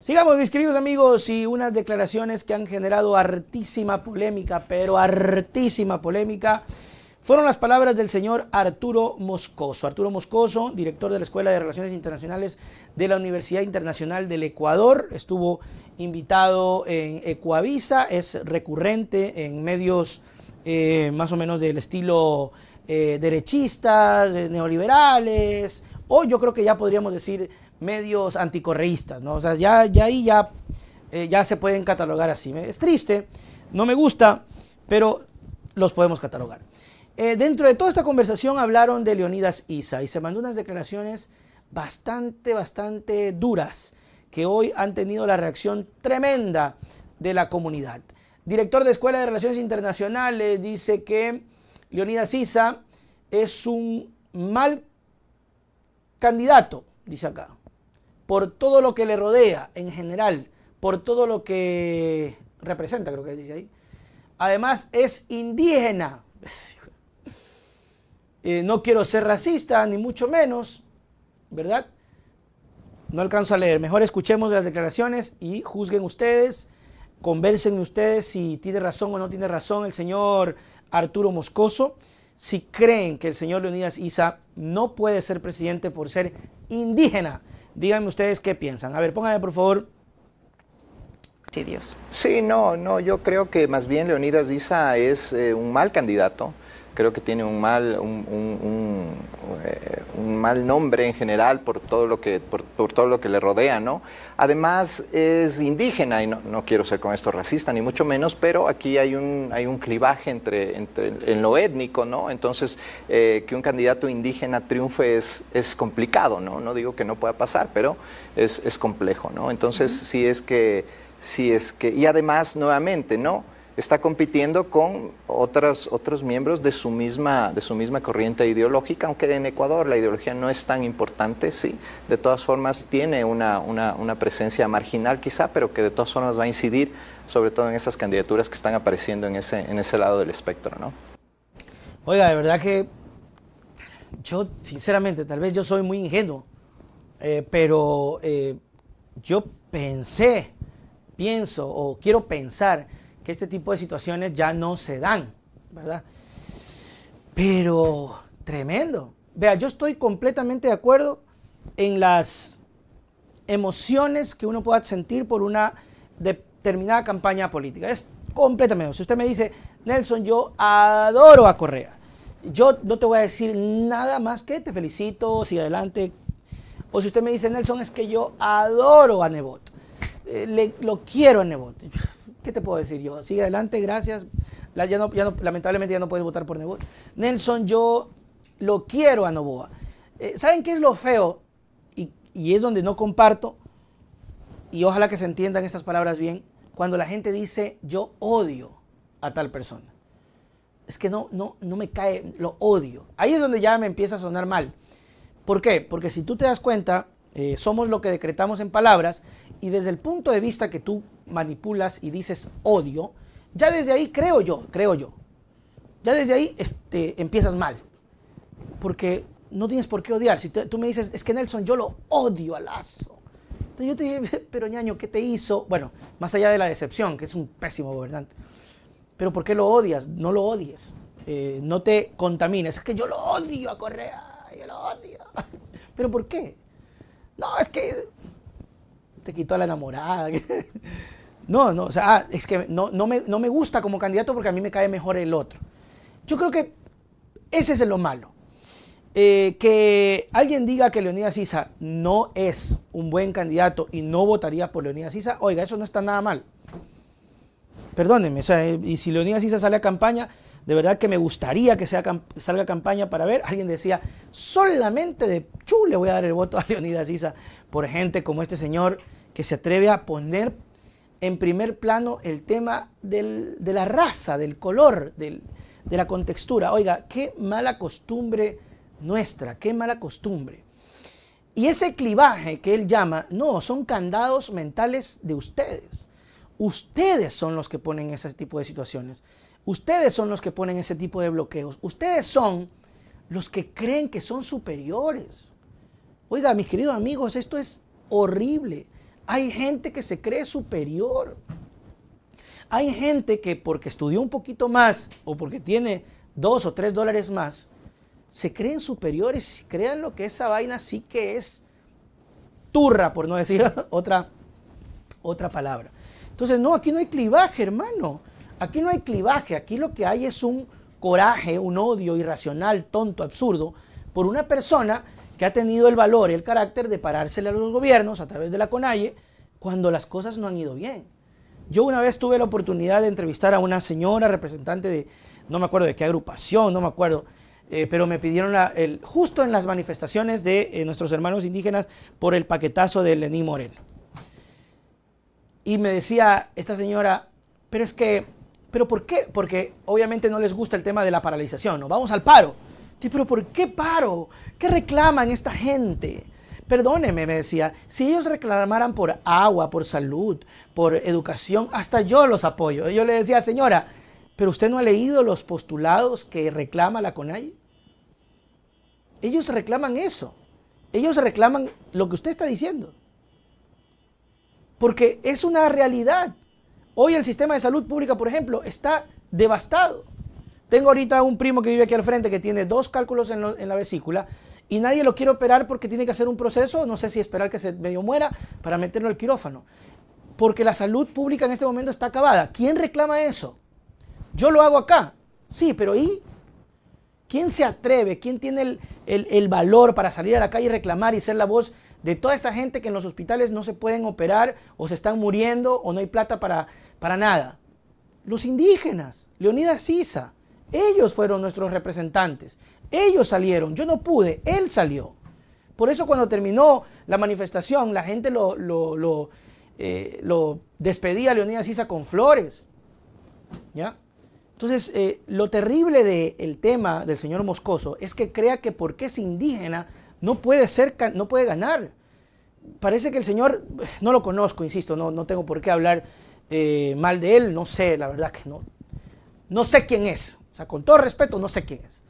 Sigamos, mis queridos amigos, y unas declaraciones que han generado hartísima polémica, pero hartísima polémica, fueron las palabras del señor Arturo Moscoso. Arturo Moscoso, director de la Escuela de Relaciones Internacionales de la Universidad Internacional del Ecuador, estuvo invitado en Ecuavisa, es recurrente en medios eh, más o menos del estilo eh, derechistas, eh, neoliberales, o yo creo que ya podríamos decir medios anticorreístas, ¿no? O sea, ya, ya ahí ya, eh, ya se pueden catalogar así. Es triste, no me gusta, pero los podemos catalogar. Eh, dentro de toda esta conversación hablaron de Leonidas Isa y se mandó unas declaraciones bastante, bastante duras que hoy han tenido la reacción tremenda de la comunidad. Director de Escuela de Relaciones Internacionales dice que Leonidas Isa es un mal candidato, dice acá por todo lo que le rodea en general, por todo lo que representa, creo que dice ahí. Además es indígena. Eh, no quiero ser racista, ni mucho menos, ¿verdad? No alcanzo a leer. Mejor escuchemos las declaraciones y juzguen ustedes, conversen ustedes si tiene razón o no tiene razón el señor Arturo Moscoso. Si creen que el señor Leonidas Isa no puede ser presidente por ser indígena. Díganme ustedes qué piensan. A ver, pónganme por favor. Sí, Dios. Sí, no, no, yo creo que más bien Leonidas Issa es eh, un mal candidato creo que tiene un mal, eh, un, mal nombre en general por todo lo que, por, todo lo que le rodea, ¿no? Además es indígena, y no, quiero ser con esto racista, ni mucho menos, pero aquí hay un, hay un clivaje entre, entre en lo étnico, ¿no? Entonces, eh, que un candidato indígena triunfe es, es complicado, ¿no? No digo que no pueda pasar, pero es, complejo, ¿no? Entonces, es que, si es que, y además, nuevamente, ¿no? está compitiendo con otros miembros de su, misma, de su misma corriente ideológica, aunque en Ecuador la ideología no es tan importante, sí, de todas formas tiene una, presencia marginal quizá, pero que de todas formas va a incidir sobre todo en esas candidaturas que están apareciendo en ese, en ese lado del espectro, ¿no? Oiga, de verdad que yo, sinceramente, tal vez yo soy muy ingenuo, eh, pero eh, yo pensé, pienso o quiero pensar que este tipo de situaciones ya no se dan, ¿verdad? Pero tremendo. Vea, yo estoy completamente de acuerdo en las emociones que uno pueda sentir por una determinada campaña política. Es completamente. Si usted me dice, Nelson, yo adoro a Correa. Yo no te voy a decir nada más que te felicito, sigue adelante. O si usted me dice, Nelson, es que yo adoro a Nebot. Eh, lo quiero a Nebot. ¿Qué te puedo decir yo? Sigue adelante, gracias. lamentablemente ya no puedes votar por Novoa. Nelson, yo lo quiero a Novoa. Eh, ¿Saben qué es lo feo? Y, es donde no comparto, y ojalá que se entiendan estas palabras bien, cuando la gente dice yo odio a tal persona. Es que no, no, no me cae, lo odio. Ahí es donde ya me empieza a sonar mal. ¿Por qué? Porque si tú te das cuenta, eh, somos lo que decretamos en palabras y desde el punto de vista que tú manipulas y dices odio, ya desde ahí creo yo, creo yo, ya desde ahí este, empiezas mal, porque no tienes por qué odiar. Si tú me dices, es que Nelson, yo lo odio al aso, Entonces yo te dije, pero ñaño, ¿qué te hizo? Bueno, más allá de la decepción, que es un pésimo gobernante. Pero ¿por qué lo odias? No lo odies. Eh, no te contamines. Es que yo lo odio a Correa, yo lo odio. ¿Pero por qué? No, es que te quitó a la enamorada. no, no, o sea, ah, es que no, no, me, no me gusta como candidato porque a mí me cae mejor el otro. Yo creo que ese es lo malo. Eh, que alguien diga que Leonidas Sisa no es un buen candidato y no votaría por Leonidas Sisa, oiga, eso no está nada mal perdónenme, o sea, eh, y si Leonidas Isa sale a campaña, de verdad que me gustaría que sea, salga a campaña para ver. Alguien decía, solamente de chu le voy a dar el voto a Leonidas Isa por gente como este señor que se atreve a poner en primer plano el tema de la raza, del color, de la contextura. Oiga, qué mala costumbre nuestra, qué mala costumbre. Y ese clivaje que él llama, no, son candados mentales de ustedes. Ustedes son los que ponen ese tipo de situaciones. Ustedes son los que ponen ese tipo de bloqueos. Ustedes son los que creen que son superiores. Oiga, mis queridos amigos, esto es horrible. Hay gente que se cree superior. Hay gente que porque estudió un poquito más o porque tiene dos o tres dólares más, se creen superiores. Crean lo que esa vaina sí que es turra, por no decir otra, otra palabra. Entonces, no, aquí no hay clivaje, hermano. Aquí no hay clivaje. Aquí lo que hay es un coraje, un odio irracional, tonto, absurdo, por una persona que ha tenido el valor y el carácter de parársele a los gobiernos a través de la CONAIE cuando las cosas no han ido bien. Yo una vez tuve la oportunidad de entrevistar a una señora representante de, no me acuerdo de qué agrupación, no me acuerdo, eh, pero me pidieron el, justo en las manifestaciones de eh, nuestros hermanos indígenas por el paquetazo de Lenín Moreno. Y me decía esta señora, pero es que, ¿pero por qué? Porque obviamente no les gusta el tema de la paralización, ¿no? Vamos al paro. Pero ¿por qué paro? ¿Qué reclaman esta gente? Perdóneme, me decía, si ellos reclamaran por agua, por salud, por educación, hasta yo los apoyo. Yo le decía, señora, pero usted no ha leído los postulados que reclama la CONAI. Ellos reclaman eso. Ellos reclaman lo que usted está diciendo porque es una realidad. Hoy el sistema de salud pública, por ejemplo, está devastado. Tengo ahorita un primo que vive aquí al frente que tiene dos cálculos en, la vesícula y nadie lo quiere operar porque tiene que hacer un proceso, no sé si esperar que se medio muera para meterlo al quirófano. Porque la salud pública en este momento está acabada. ¿Quién reclama eso? Yo lo hago acá. Sí, pero ¿y ¿Quién se atreve? ¿Quién tiene el, valor para salir a la calle y reclamar y ser la voz de toda esa gente que en los hospitales no se pueden operar o se están muriendo o no hay plata para, para nada? Los indígenas, Leonidas Sisa, ellos fueron nuestros representantes. Ellos salieron, yo no pude, él salió. Por eso cuando terminó la manifestación, la gente lo, lo, eh, despedía a Leonidas Sisa con flores. ¿Ya? Entonces, eh, lo terrible del tema del señor Moscoso es que crea que porque es indígena no puede, ser, no puede ganar. Parece que el señor, no lo conozco, insisto, no, no tengo por qué hablar eh, mal de él, no sé, la verdad que no. No sé quién es, o sea, con todo respeto, no sé quién es.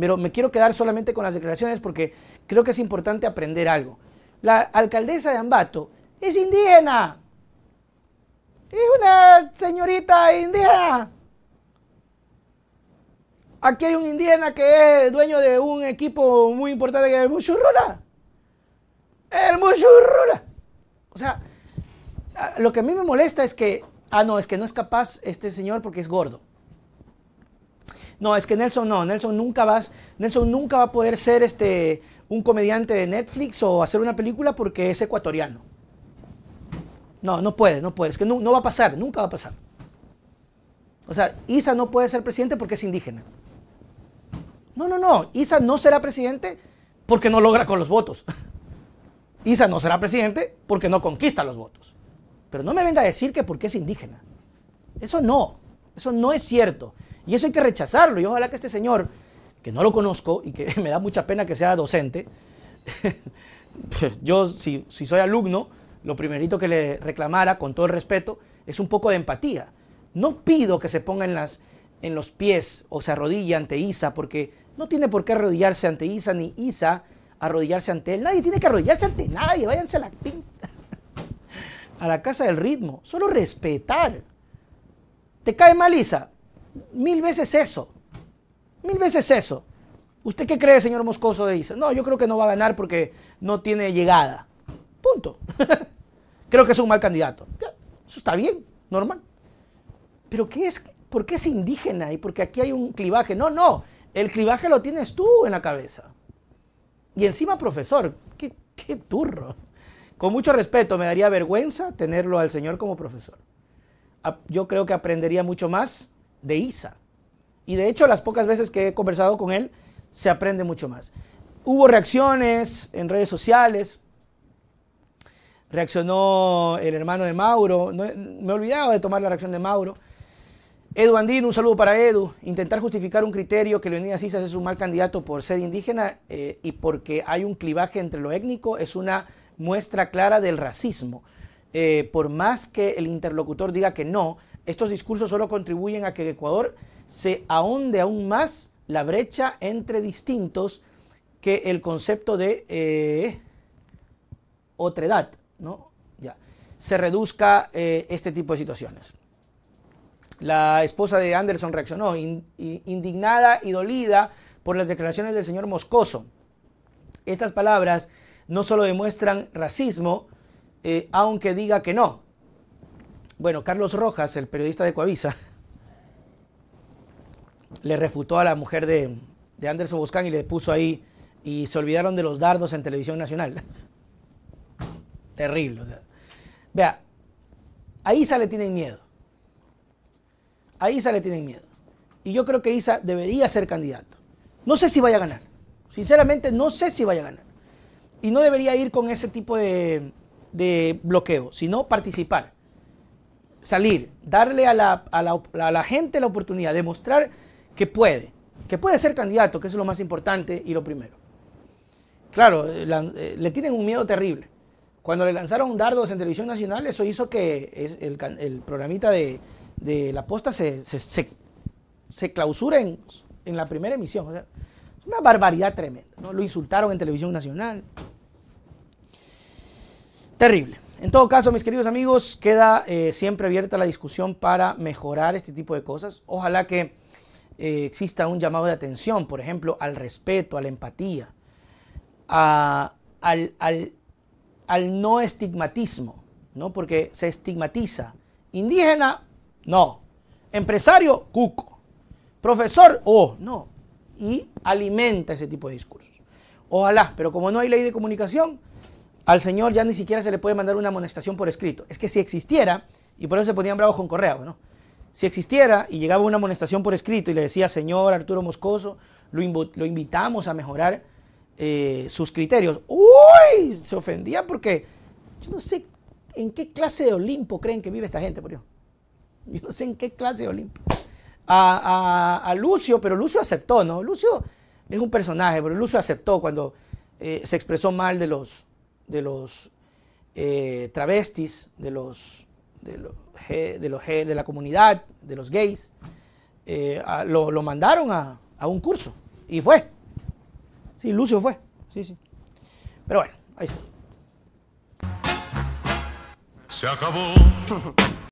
Pero me quiero quedar solamente con las declaraciones porque creo que es importante aprender algo. La alcaldesa de Ambato es indígena. Es una señorita indígena. Aquí hay un indígena que es dueño de un equipo muy importante que es el Mushurrula. El Mushurrula. O sea, lo que a mí me molesta es que, ah, no, es que no es capaz este señor porque es gordo. No, es que Nelson no, Nelson nunca Nelson nunca va a poder ser este un comediante de Netflix o hacer una película porque es ecuatoriano. No, no puede, no puede, es que no va a pasar, nunca va a pasar. O sea, Isa no puede ser presidente porque es indígena. No, no, no. Isa no será presidente porque no logra con los votos. Isa no será presidente porque no conquista los votos. Pero no me venga a decir que porque es indígena. Eso no. Eso no es cierto. Y eso hay que rechazarlo. Y ojalá que este señor, que no lo conozco y que me da mucha pena que sea docente, yo si, soy alumno, lo primerito que le reclamara, con todo el respeto, es un poco de empatía. No pido que se ponga en las en los pies o se arrodilla ante Isa, porque no tiene por qué arrodillarse ante Isa ni Isa arrodillarse ante él. Nadie tiene que arrodillarse ante nadie. Váyanse a la, a la casa del ritmo. Solo respetar. ¿Te cae mal Isa? Mil veces eso. Mil veces eso. ¿Usted qué cree, señor Moscoso de Isa? No, yo creo que no va a ganar porque no tiene llegada. Punto. creo que es un mal candidato. Eso está bien, normal. Pero ¿qué es ¿por qué es indígena? Y porque aquí hay un clivaje. No, no, el clivaje lo tienes tú en la cabeza. Y encima, profesor, qué, turro. Con mucho respeto, me daría vergüenza tenerlo al señor como profesor. Yo creo que aprendería mucho más de Isa. Y de hecho, las pocas veces que he conversado con él, se aprende mucho más. Hubo reacciones en redes sociales. Reaccionó el hermano de Mauro. No, me olvidado de tomar la reacción de Mauro. Edu Andino, un saludo para Edu. Intentar justificar un criterio que Leonidas Isas es un mal candidato por ser indígena eh, y porque hay un clivaje entre lo étnico es una muestra clara del racismo. Eh, por más que el interlocutor diga que no, estos discursos solo contribuyen a que el Ecuador se ahonde aún más la brecha entre distintos que el concepto de eh, otredad, ¿no? Ya, se reduzca eh, este tipo de situaciones. La esposa de Anderson reaccionó indignada y dolida por las declaraciones del señor Moscoso. Estas palabras no solo demuestran racismo, eh, aunque diga que no. Bueno, Carlos Rojas, el periodista de Coavisa, le refutó a la mujer de, Anderson Buscán y le puso ahí y se olvidaron de los dardos en televisión nacional. Terrible. Vea, ahí sale tienen miedo. A Isa le tienen miedo. Y yo creo que Isa debería ser candidato. No sé si vaya a ganar. Sinceramente, no sé si vaya a ganar. Y no debería ir con ese tipo de, bloqueo, sino participar. Salir, darle a la, gente la oportunidad, demostrar que puede, que puede ser candidato, que es lo más importante y lo primero. Claro, eh, eh, le tienen un miedo terrible. Cuando le lanzaron dardos en televisión nacional, eso hizo que es el programita de, de la posta se, se, en, la primera emisión. O una barbaridad tremenda. Lo insultaron en televisión nacional. Terrible. En todo caso, mis queridos amigos, queda eh, siempre abierta la discusión para mejorar este tipo de cosas. Ojalá que eh, exista un llamado de atención, por ejemplo, al respeto, a la empatía, al, no estigmatismo, ¿no? porque se estigmatiza indígena no. Empresario, cuco. Profesor, oh, no. Y alimenta ese tipo de discursos. Ojalá, pero como no hay ley de comunicación, al señor ya ni siquiera se le puede mandar una amonestación por escrito. Es que si existiera, y por eso se ponían bravos con Correa, ¿no? si existiera y llegaba una amonestación por escrito y le decía, señor Arturo Moscoso, lo, invitamos a mejorar eh, sus criterios. ¡Uy! Se ofendía porque yo no sé en qué clase de Olimpo creen que vive esta gente, por Dios. yo no sé en qué clase de Olimpia, a, Lucio, pero Lucio aceptó, ¿no? Lucio es un personaje, pero Lucio aceptó cuando eh, se expresó mal de los, de los eh, travestis, de los, de los, de, la comunidad, de los gays. Eh, lo, mandaron a, a un curso y fue. Sí, Lucio fue. Sí, sí. Pero bueno, ahí está. Se acabó.